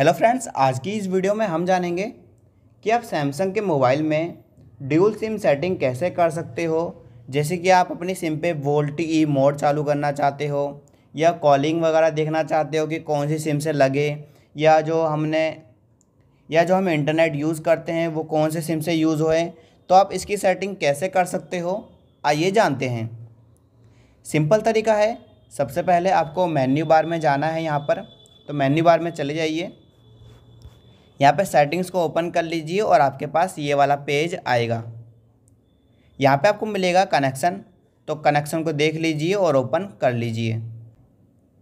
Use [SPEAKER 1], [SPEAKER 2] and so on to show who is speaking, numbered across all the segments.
[SPEAKER 1] hello friends आज की इस वीडियो में हम जानेंगे कि आप सैमसंग के मोबाइल में ड्यूल सिम सेटिंग कैसे कर सकते हो जैसे कि आप अपनी सिम पे वोल्ट ई मोड चालू करना चाहते हो या कॉलिंग वगैरह देखना चाहते हो कि कौन सी सिम से लगे या जो हमने या जो हम इंटरनेट यूज़ करते हैं वो कौन से सिम से यूज़ होए तो आप इसकी सेटिंग कैसे कर सकते हो आइए जानते हैं सिंपल तरीका है सबसे पहले आपको मेन्यू बार में जाना है यहाँ पर तो मेन्यू बार में चले जाइए यहाँ पे सेटिंग्स को ओपन कर लीजिए और आपके पास ये वाला पेज आएगा यहाँ पे आपको मिलेगा कनेक्शन तो कनेक्शन को देख लीजिए और ओपन कर लीजिए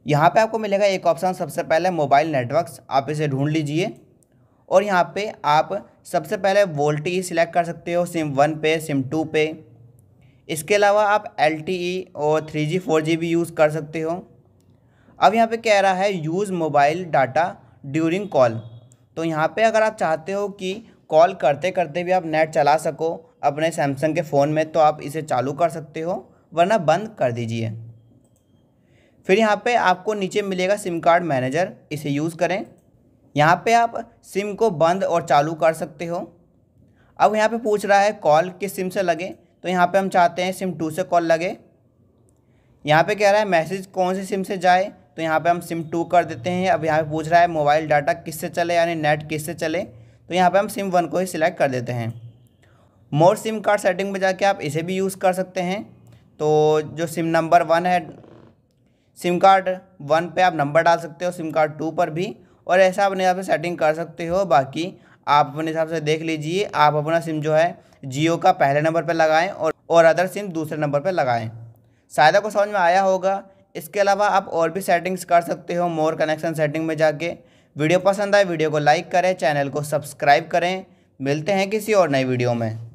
[SPEAKER 1] यहाँ पे आपको मिलेगा एक ऑप्शन सबसे पहले मोबाइल नेटवर्क्स आप इसे ढूंढ लीजिए और यहाँ पे आप सबसे पहले वोल्टी ई सिलेक्ट कर सकते हो सिम वन पे सिम टू पे इसके अलावा आप एल e और थ्री जी फोर जी भी यूज़ कर सकते हो अब यहाँ पे कह रहा है use mobile data during call तो यहाँ पे अगर आप चाहते हो कि कॉल करते करते भी आप नेट चला सको अपने सैमसंग के फ़ोन में तो आप इसे चालू कर सकते हो वरना बंद कर दीजिए फिर यहाँ पे आपको नीचे मिलेगा सिम कार्ड मैनेजर इसे यूज़ करें यहाँ पे आप सिम को बंद और चालू कर सकते हो अब यहाँ पे पूछ रहा है कॉल किस सिम से लगे तो यहाँ पे हम चाहते हैं सिम टू से कॉल लगे यहाँ पे कह रहा है मैसेज कौन से सिम से जाए तो यहाँ पे हम सिम टू कर देते हैं अब यहाँ पे पूछ रहा है मोबाइल डाटा किससे चले यानी नेट किससे चले तो यहाँ पे हम सिम वन को ही सिलेक्ट कर देते हैं मोर सिम कार्ड सेटिंग में जाके आप इसे भी यूज़ कर सकते हैं तो जो सिम नंबर वन है सिम कार्ड वन पे आप नंबर डाल सकते हो सिम कार्ड टू पर भी और ऐसा अपने हिसाब से सेटिंग कर सकते हो बाकी आप अपने हिसाब से देख लीजिए आप अपना सिम जो है जियो का पहले नंबर पर लगाएँ और और अदर सिम दूसरे नंबर पर लगाएँ शायद आपको समझ में आया होगा इसके अलावा आप और भी सेटिंग्स कर सकते हो मोर कनेक्शन सेटिंग में जाके वीडियो पसंद आए वीडियो को लाइक करें चैनल को सब्सक्राइब करें मिलते हैं किसी और नई वीडियो में